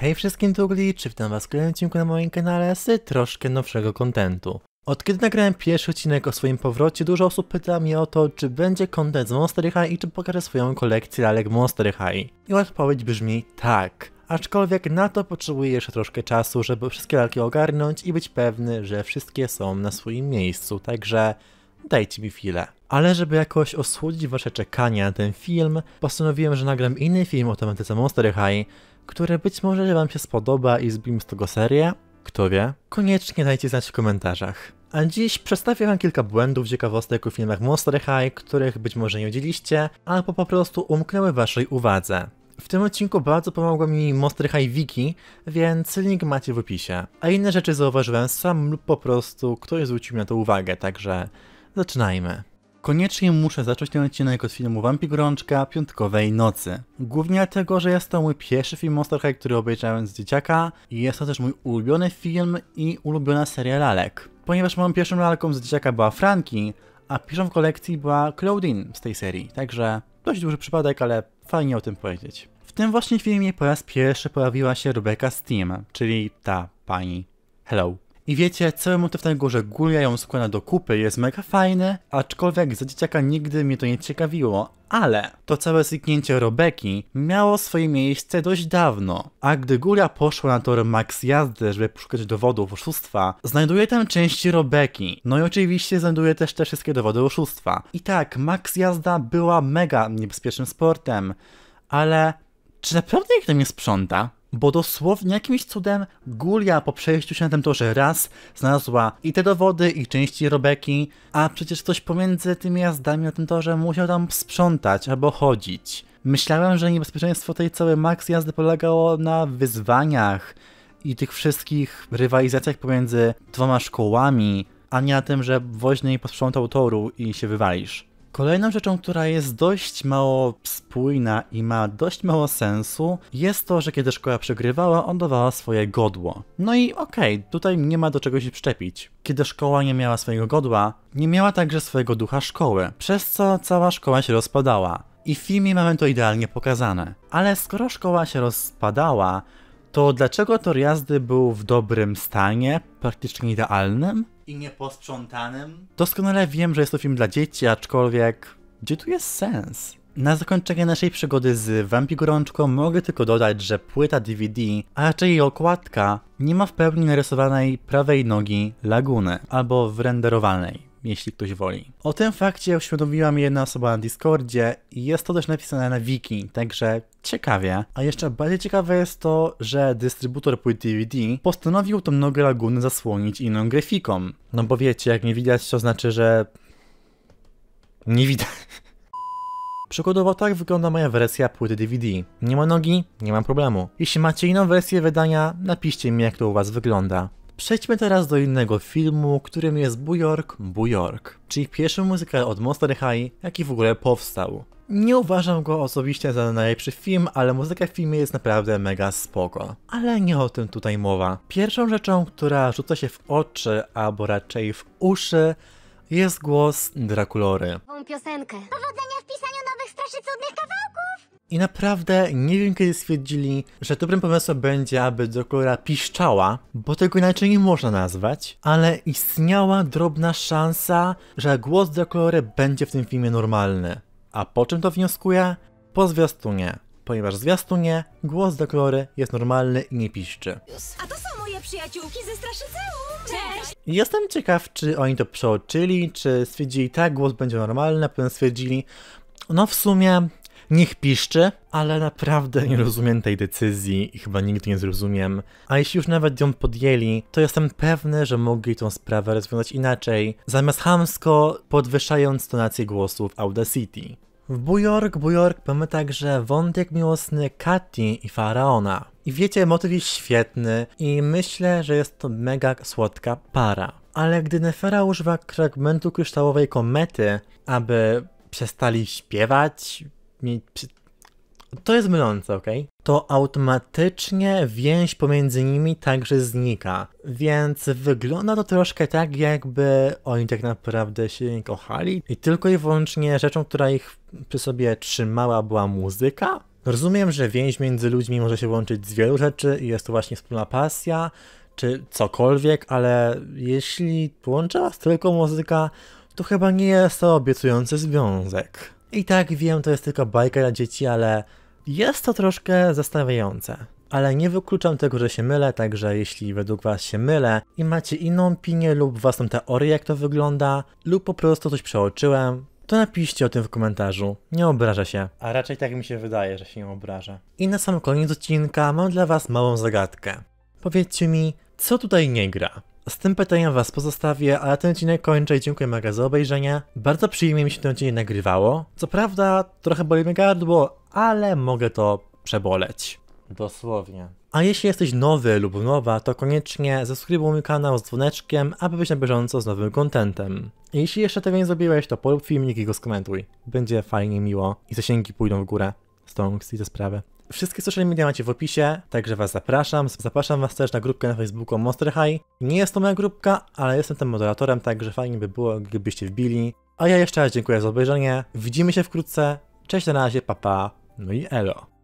Hej wszystkim tugli, czy witam was w kolejnym odcinku na moim kanale z troszkę nowszego kontentu. Od kiedy nagrałem pierwszy odcinek o swoim powrocie, dużo osób pyta mnie o to, czy będzie kontent z Monster High i czy pokażę swoją kolekcję lalek Monster High. I odpowiedź brzmi tak. Aczkolwiek na to potrzebuję jeszcze troszkę czasu, żeby wszystkie lalki ogarnąć i być pewny, że wszystkie są na swoim miejscu, także dajcie mi chwilę. Ale żeby jakoś osłodzić wasze czekania na ten film, postanowiłem, że nagram inny film o tematyce Monster High, który być może wam się spodoba i zbim z tego serię, kto wie? Koniecznie dajcie znać w komentarzach. A dziś przedstawię wam kilka błędów, ciekawostek o filmach Monster High, których być może nie widzieliście, albo po prostu umknęły waszej uwadze. W tym odcinku bardzo pomogła mi Monster High Wiki, więc link macie w opisie. A inne rzeczy zauważyłem sam lub po prostu ktoś zwrócił mi na to uwagę, także Zaczynajmy. Koniecznie muszę zacząć ten odcinek od filmu Wampi Gorączka Piątkowej Nocy. Głównie dlatego, że jest to mój pierwszy film Monster High, który obejrzałem z dzieciaka i jest to też mój ulubiony film i ulubiona seria lalek. Ponieważ moją pierwszą lalką z dzieciaka była Franki, a pierwszą w kolekcji była Claudine z tej serii, także dość duży przypadek, ale fajnie o tym powiedzieć. W tym właśnie filmie po raz pierwszy pojawiła się Rebecca Steam, czyli ta pani. Hello. I wiecie, cały motyw tego, górze Gulia ją składa do kupy jest mega fajny, aczkolwiek za dzieciaka nigdy mnie to nie ciekawiło, ale to całe zniknięcie Robeki miało swoje miejsce dość dawno, a gdy Gulia poszła na tor Max jazdy, żeby poszukać dowodów oszustwa, znajduje tam części Robeki, no i oczywiście znajduje też te wszystkie dowody oszustwa. I tak, Max jazda była mega niebezpiecznym sportem, ale czy naprawdę nikt tam nie sprząta? bo dosłownie jakimś cudem Gulia po przejściu się na tym torze raz znalazła i te dowody, i części Robeki, a przecież ktoś pomiędzy tymi jazdami na tym torze musiał tam sprzątać albo chodzić. Myślałem, że niebezpieczeństwo tej całej max jazdy polegało na wyzwaniach i tych wszystkich rywalizacjach pomiędzy dwoma szkołami, a nie na tym, że woźny posprzątał toru i się wywalisz. Kolejną rzeczą, która jest dość mało spójna i ma dość mało sensu, jest to, że kiedy szkoła przegrywała, oddawała swoje godło. No i okej, okay, tutaj nie ma do czego się przyczepić. Kiedy szkoła nie miała swojego godła, nie miała także swojego ducha szkoły, przez co cała szkoła się rozpadała. I w filmie mamy to idealnie pokazane. Ale skoro szkoła się rozpadała, to dlaczego tor jazdy był w dobrym stanie, praktycznie idealnym? i nieposprzątanym. Doskonale wiem, że jest to film dla dzieci, aczkolwiek gdzie tu jest sens? Na zakończenie naszej przygody z Wampi Gorączką mogę tylko dodać, że płyta DVD, a raczej jej okładka, nie ma w pełni narysowanej prawej nogi laguny, albo wrenderowanej jeśli ktoś woli. O tym fakcie uświadomiła mi jedna osoba na Discordzie i jest to też napisane na wiki, także ciekawie. A jeszcze bardziej ciekawe jest to, że dystrybutor płyt DVD postanowił tę nogę laguny zasłonić inną grafiką. No bo wiecie, jak nie widać, to znaczy, że... Nie widać. Przykładowo tak wygląda moja wersja płyty DVD. Nie ma nogi, nie mam problemu. Jeśli macie inną wersję wydania, napiszcie mi jak to u was wygląda. Przejdźmy teraz do innego filmu, którym jest Bujork, Bujork, czyli pierwszy muzyka od Monster High, jaki w ogóle powstał. Nie uważam go osobiście za najlepszy film, ale muzyka w filmie jest naprawdę mega spoko. Ale nie o tym tutaj mowa. Pierwszą rzeczą, która rzuca się w oczy, albo raczej w uszy, jest głos Drakulory. Piosenkę. Powodzenia w pisaniu nowych strasznie cudnych kawałków! I naprawdę nie wiem, kiedy stwierdzili, że dobrym pomysłem będzie, aby Dracula piszczała, bo tego inaczej nie można nazwać, ale istniała drobna szansa, że głos Dracula będzie w tym filmie normalny. A po czym to wnioskuję? Po zwiastunie. Ponieważ zwiastunie, głos Dracula jest normalny i nie piszczy. A to są moje przyjaciółki ze Straszyceum! Cześć! Jestem ciekaw, czy oni to przeoczyli, czy stwierdzili, tak, głos będzie normalny, a potem stwierdzili, no w sumie niech piszczy, ale naprawdę nie rozumiem tej decyzji i chyba nigdy nie zrozumiem. A jeśli już nawet ją podjęli, to jestem pewny, że mogli tą sprawę rozwiązać inaczej, zamiast hamsko podwyższając tonację głosu w Audacity. W Bujork, Bujork mamy także wątek miłosny Kati i Faraona. I wiecie, motyw jest świetny i myślę, że jest to mega słodka para. Ale gdy Nefera używa fragmentu kryształowej komety, aby przestali śpiewać, mieć to jest mylące, ok? To automatycznie więź pomiędzy nimi także znika. Więc wygląda to troszkę tak, jakby oni tak naprawdę się nie kochali i tylko i wyłącznie rzeczą, która ich przy sobie trzymała, była muzyka. Rozumiem, że więź między ludźmi może się łączyć z wielu rzeczy i jest to właśnie wspólna pasja czy cokolwiek, ale jeśli połączyła tylko muzyka, to chyba nie jest to obiecujący związek. I tak wiem, to jest tylko bajka dla dzieci, ale jest to troszkę zastanawiające. Ale nie wykluczam tego, że się mylę, także jeśli według Was się mylę i macie inną opinię lub własną teorię, jak to wygląda, lub po prostu coś przeoczyłem, to napiszcie o tym w komentarzu. Nie obrażę się. A raczej tak mi się wydaje, że się nie obrażę. I na sam koniec odcinka mam dla Was małą zagadkę. Powiedzcie mi, co tutaj nie gra? Z tym pytaniem Was pozostawię, ale ten odcinek kończę i dziękuję mega za obejrzenie. Bardzo przyjemnie mi się ten odcinek nagrywało. Co prawda, trochę boli mnie gardło, ale mogę to przeboleć. Dosłownie. A jeśli jesteś nowy lub nowa, to koniecznie zasubskrybuj mój kanał z dzwoneczkiem, aby być na bieżąco z nowym kontentem. Jeśli jeszcze tego nie zrobiłeś, to polub filmik i go skomentuj. Będzie fajnie miło i zasięgi pójdą w górę. Stąd i te sprawy. Wszystkie social media macie w opisie, także was zapraszam. Zapraszam was też na grupkę na Facebooku Monster High. Nie jest to moja grupka, ale jestem tam moderatorem, także fajnie by było, gdybyście wbili. A ja jeszcze raz dziękuję za obejrzenie. Widzimy się wkrótce. Cześć na razie, papa, pa. no i elo.